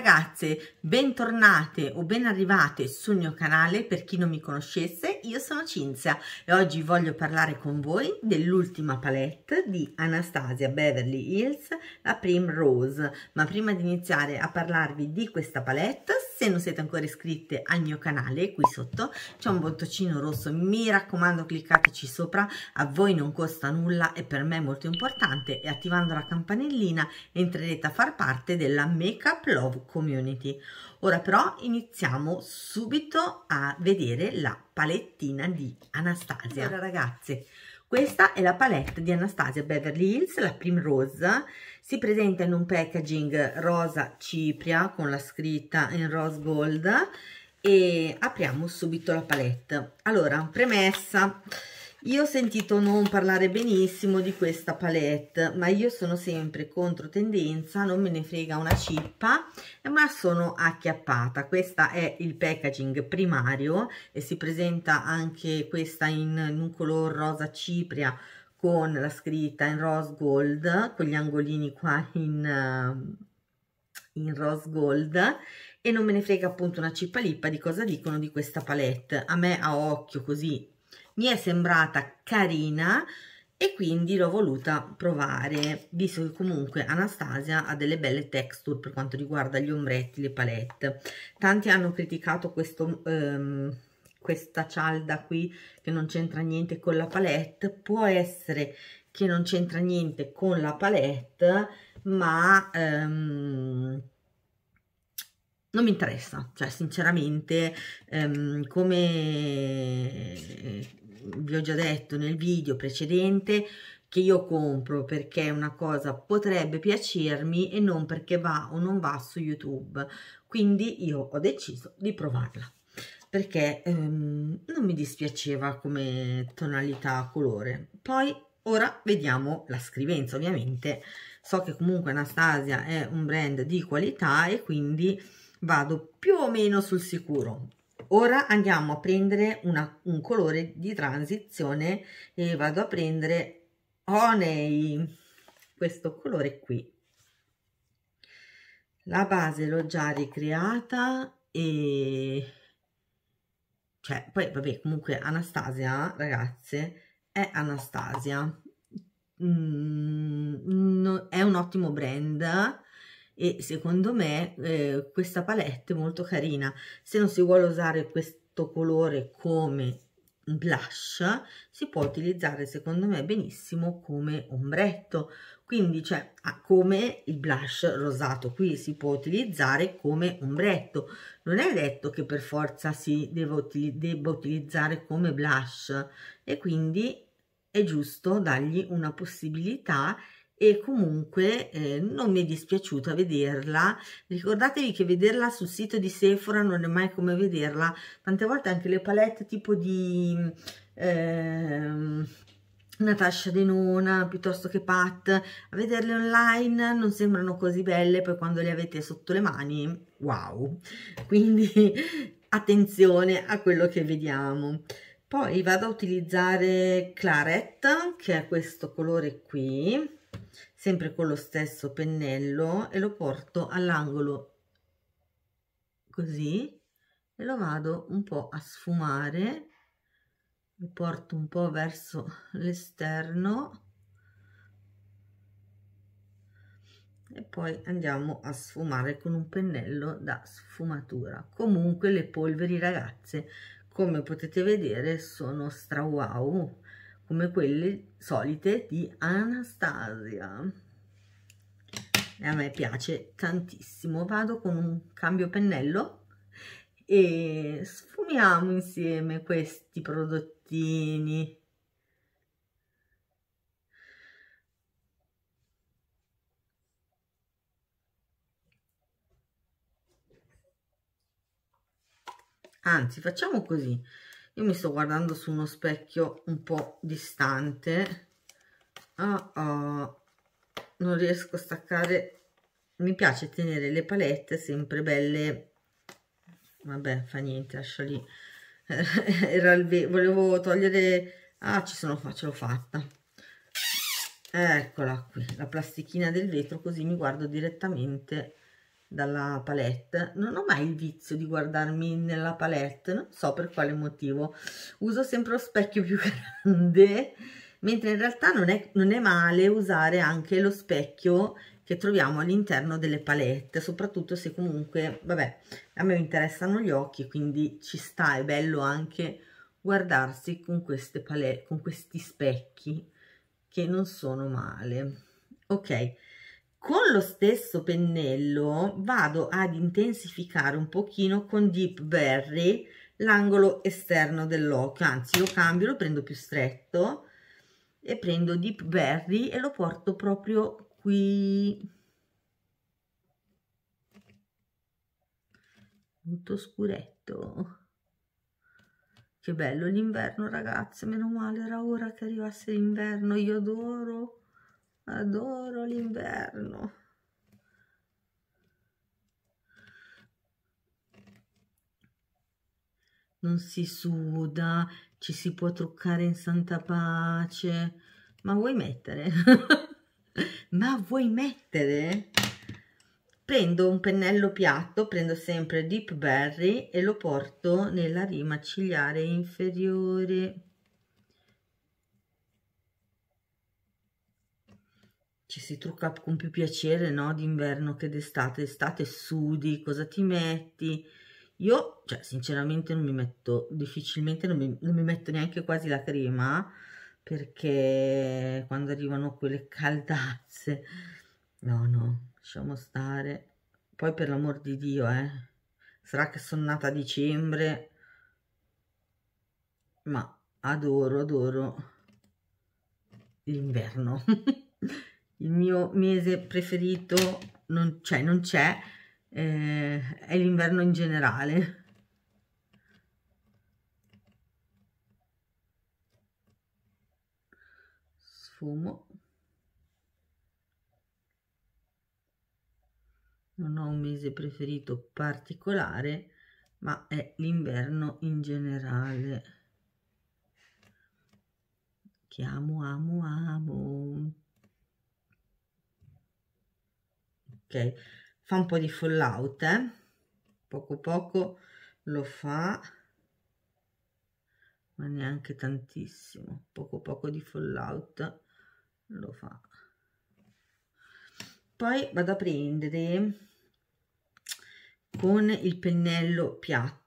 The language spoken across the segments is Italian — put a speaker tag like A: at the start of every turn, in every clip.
A: ragazze, bentornate o ben arrivate sul mio canale, per chi non mi conoscesse io sono Cinzia e oggi voglio parlare con voi dell'ultima palette di Anastasia Beverly Hills, la Primrose, ma prima di iniziare a parlarvi di questa palette se non siete ancora iscritte al mio canale qui sotto c'è un bottoncino rosso mi raccomando cliccateci sopra a voi non costa nulla e per me è molto importante e attivando la campanellina entrerete a far parte della make up love community ora però iniziamo subito a vedere la palettina di Anastasia allora ragazze questa è la palette di Anastasia Beverly Hills, la Primrose, si presenta in un packaging rosa cipria con la scritta in rose gold e apriamo subito la palette. Allora, premessa, io ho sentito non parlare benissimo di questa palette, ma io sono sempre contro tendenza, non me ne frega una cippa, ma sono acchiappata. Questa è il packaging primario e si presenta anche questa in, in un color rosa cipria con la scritta in rose gold, con gli angolini qua in, ehm, in rose gold e non me ne frega appunto una cippa lippa di cosa dicono di questa palette. A me a occhio così mi è sembrata carina e quindi l'ho voluta provare, visto che comunque Anastasia ha delle belle texture per quanto riguarda gli ombretti, le palette. Tanti hanno criticato questo... Um, questa cialda qui che non c'entra niente con la palette può essere che non c'entra niente con la palette ma ehm, non mi interessa cioè sinceramente ehm, come eh, vi ho già detto nel video precedente che io compro perché una cosa potrebbe piacermi e non perché va o non va su YouTube. Quindi io ho deciso di provarla perché ehm, non mi dispiaceva come tonalità colore. Poi ora vediamo la scrivenza, ovviamente so che comunque Anastasia è un brand di qualità e quindi vado più o meno sul sicuro. Ora andiamo a prendere una, un colore di transizione e vado a prendere Honey, questo colore qui. La base l'ho già ricreata e cioè, poi vabbè, comunque Anastasia, ragazze, è Anastasia. Mm, no, è un ottimo brand e secondo me eh, questa palette è molto carina. Se non si vuole usare questo colore come blush si può utilizzare secondo me benissimo come ombretto quindi cioè come il blush rosato qui si può utilizzare come ombretto non è detto che per forza si utili debba utilizzare come blush e quindi è giusto dargli una possibilità e comunque eh, non mi è dispiaciuta vederla ricordatevi che vederla sul sito di Sephora non è mai come vederla tante volte anche le palette tipo di ehm, Natasha Denona piuttosto che Pat a vederle online non sembrano così belle poi quando le avete sotto le mani wow quindi attenzione a quello che vediamo poi vado a utilizzare Claret che è questo colore qui sempre con lo stesso pennello e lo porto all'angolo così e lo vado un po' a sfumare lo porto un po' verso l'esterno e poi andiamo a sfumare con un pennello da sfumatura comunque le polveri ragazze come potete vedere sono stra wow come quelle solite di Anastasia e a me piace tantissimo vado con un cambio pennello e sfumiamo insieme questi prodottini anzi facciamo così io mi sto guardando su uno specchio un po' distante oh, oh. non riesco a staccare mi piace tenere le palette sempre belle vabbè fa niente lascia lì era il volevo togliere ah ci sono ce l'ho fatta eccola qui la plastichina del vetro così mi guardo direttamente dalla palette non ho mai il vizio di guardarmi nella palette non so per quale motivo uso sempre lo specchio più grande mentre in realtà non è, non è male usare anche lo specchio che troviamo all'interno delle palette soprattutto se comunque vabbè a me interessano gli occhi quindi ci sta è bello anche guardarsi con queste palette con questi specchi che non sono male ok con lo stesso pennello vado ad intensificare un pochino con Deep Berry l'angolo esterno dell'occhio, anzi lo cambio, lo prendo più stretto e prendo Deep Berry e lo porto proprio qui molto scuretto che bello l'inverno ragazzi, meno male era ora che arrivasse l'inverno io adoro Adoro l'inverno. Non si suda, ci si può truccare in santa pace. Ma vuoi mettere? Ma vuoi mettere? Prendo un pennello piatto, prendo sempre Deep Berry e lo porto nella rima ciliare inferiore. ci si trucca con più piacere, no, d'inverno che d'estate, estate sudi, cosa ti metti? Io, cioè, sinceramente non mi metto, difficilmente non mi, non mi metto neanche quasi la crema, perché quando arrivano quelle caldazze, no, no, lasciamo stare. Poi per l'amor di Dio, eh, sarà che sono nata a dicembre, ma adoro, adoro l'inverno. il mio mese preferito non c'è, cioè, non c'è, eh, è l'inverno in generale. Sfumo. Non ho un mese preferito particolare, ma è l'inverno in generale. Che amo, amo, amo. ok fa un po' di fallout eh? poco poco lo fa ma neanche tantissimo poco poco di fallout lo fa poi vado a prendere con il pennello piatto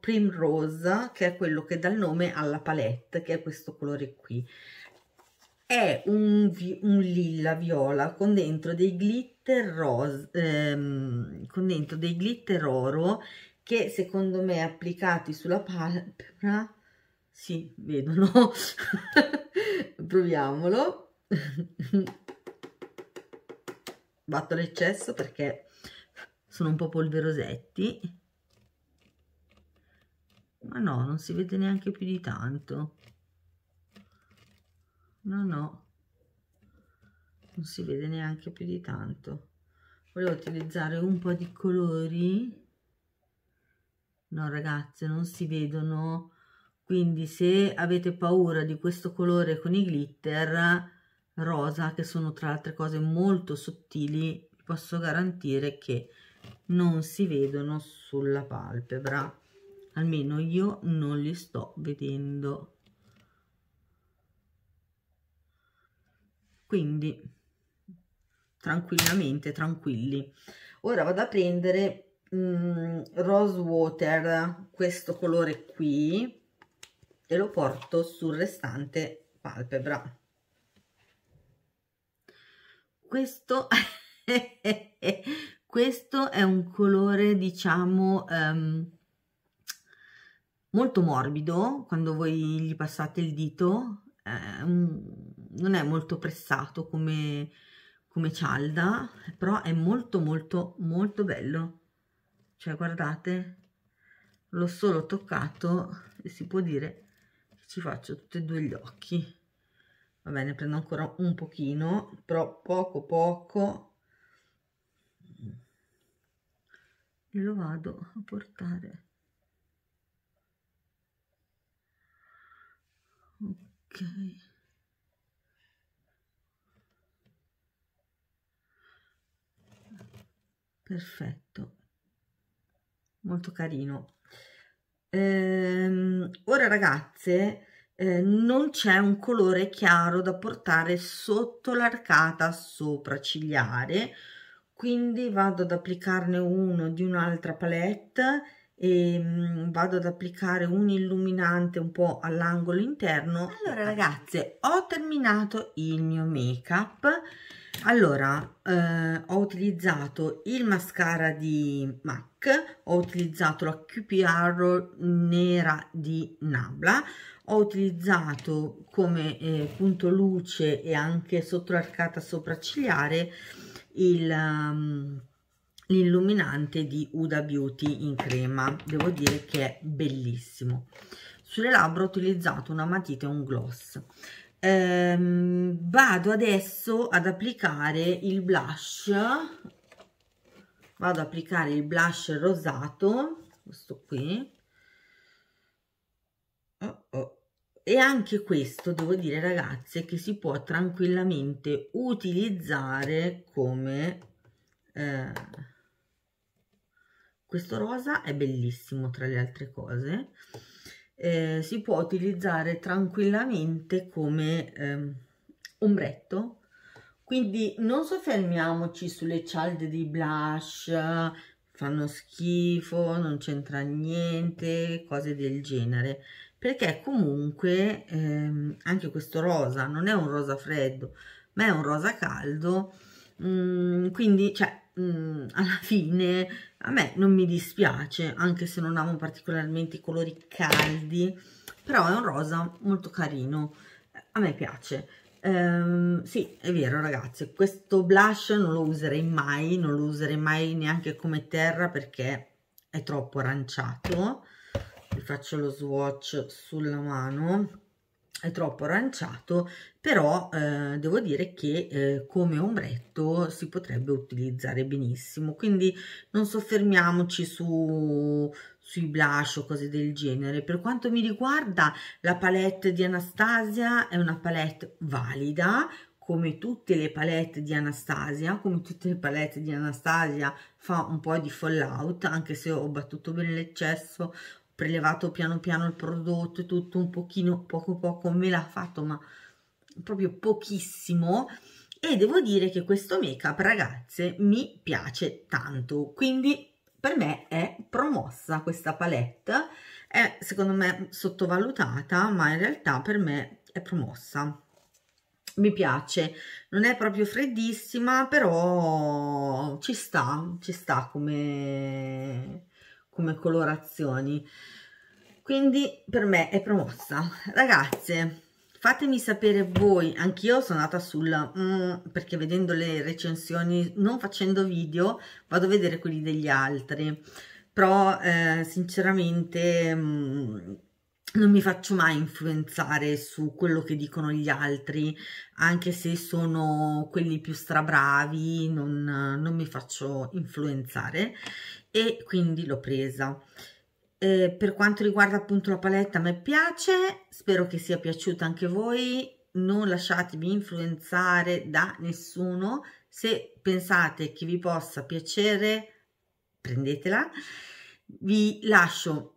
A: Primrose che è quello che dà il nome alla palette che è questo colore qui è un, un lilla viola con dentro dei glitter glitter rose, ehm, con dentro dei glitter oro che secondo me applicati sulla palpebra, si sì, vedono, proviamolo, batto l'eccesso perché sono un po' polverosetti, ma no, non si vede neanche più di tanto, no no, non si vede neanche più di tanto volevo utilizzare un po' di colori no ragazze non si vedono quindi se avete paura di questo colore con i glitter rosa che sono tra le altre cose molto sottili posso garantire che non si vedono sulla palpebra almeno io non li sto vedendo quindi tranquillamente, tranquilli. Ora vado a prendere mm, Rose Water, questo colore qui, e lo porto sul restante palpebra. Questo, questo è un colore, diciamo, um, molto morbido, quando voi gli passate il dito, eh, non è molto pressato come come cialda, però è molto molto molto bello. Cioè guardate, l'ho solo toccato e si può dire che ci faccio tutti e due gli occhi. Va bene, prendo ancora un pochino, però poco poco e lo vado a portare. Ok. perfetto molto carino ehm, ora ragazze eh, non c'è un colore chiaro da portare sotto l'arcata sopracigliare quindi vado ad applicarne uno di un'altra palette e mm, vado ad applicare un illuminante un po' all'angolo interno allora ragazze ho terminato il mio make up allora, eh, ho utilizzato il mascara di MAC, ho utilizzato la QPR nera di Nabla, ho utilizzato come eh, punto luce e anche sotto l'arcata sopraccigliare ehm, l'illuminante um, di Uda Beauty in crema. Devo dire che è bellissimo. Sulle labbra ho utilizzato una matita e un gloss ehm, vado adesso ad applicare il blush vado ad applicare il blush rosato questo qui oh, oh. e anche questo devo dire ragazze che si può tranquillamente utilizzare come eh, questo rosa è bellissimo tra le altre cose eh, si può utilizzare tranquillamente come eh, ombretto quindi non soffermiamoci sulle cialde di blush fanno schifo non c'entra niente cose del genere perché comunque ehm, anche questo rosa non è un rosa freddo ma è un rosa caldo mm, quindi cioè, mm, alla fine a me non mi dispiace, anche se non amo particolarmente i colori caldi, però è un rosa molto carino, a me piace. Ehm, sì, è vero ragazzi, questo blush non lo userei mai, non lo userei mai neanche come terra perché è troppo aranciato. Vi faccio lo swatch sulla mano è troppo aranciato però eh, devo dire che eh, come ombretto si potrebbe utilizzare benissimo quindi non soffermiamoci su, sui blush o cose del genere per quanto mi riguarda la palette di Anastasia è una palette valida come tutte le palette di Anastasia, come tutte le palette di Anastasia fa un po' di fallout, anche se ho battuto bene l'eccesso, prelevato piano piano il prodotto e tutto un pochino, poco poco me l'ha fatto, ma proprio pochissimo e devo dire che questo make up ragazze mi piace tanto quindi per me è promossa questa palette è secondo me sottovalutata ma in realtà per me è promossa mi piace non è proprio freddissima però ci sta ci sta come come colorazioni quindi per me è promossa ragazze fatemi sapere voi anch'io sono andata sul mm, perché vedendo le recensioni non facendo video vado a vedere quelli degli altri però eh, sinceramente mm, non mi faccio mai influenzare su quello che dicono gli altri, anche se sono quelli più strabravi, non, non mi faccio influenzare e quindi l'ho presa. Eh, per quanto riguarda appunto la paletta, a me piace, spero che sia piaciuta anche voi, non lasciatevi influenzare da nessuno, se pensate che vi possa piacere, prendetela. Vi lascio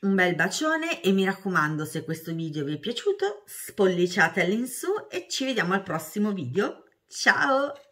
A: un bel bacione e mi raccomando se questo video vi è piaciuto, spolliciate all'insù e ci vediamo al prossimo video. Ciao!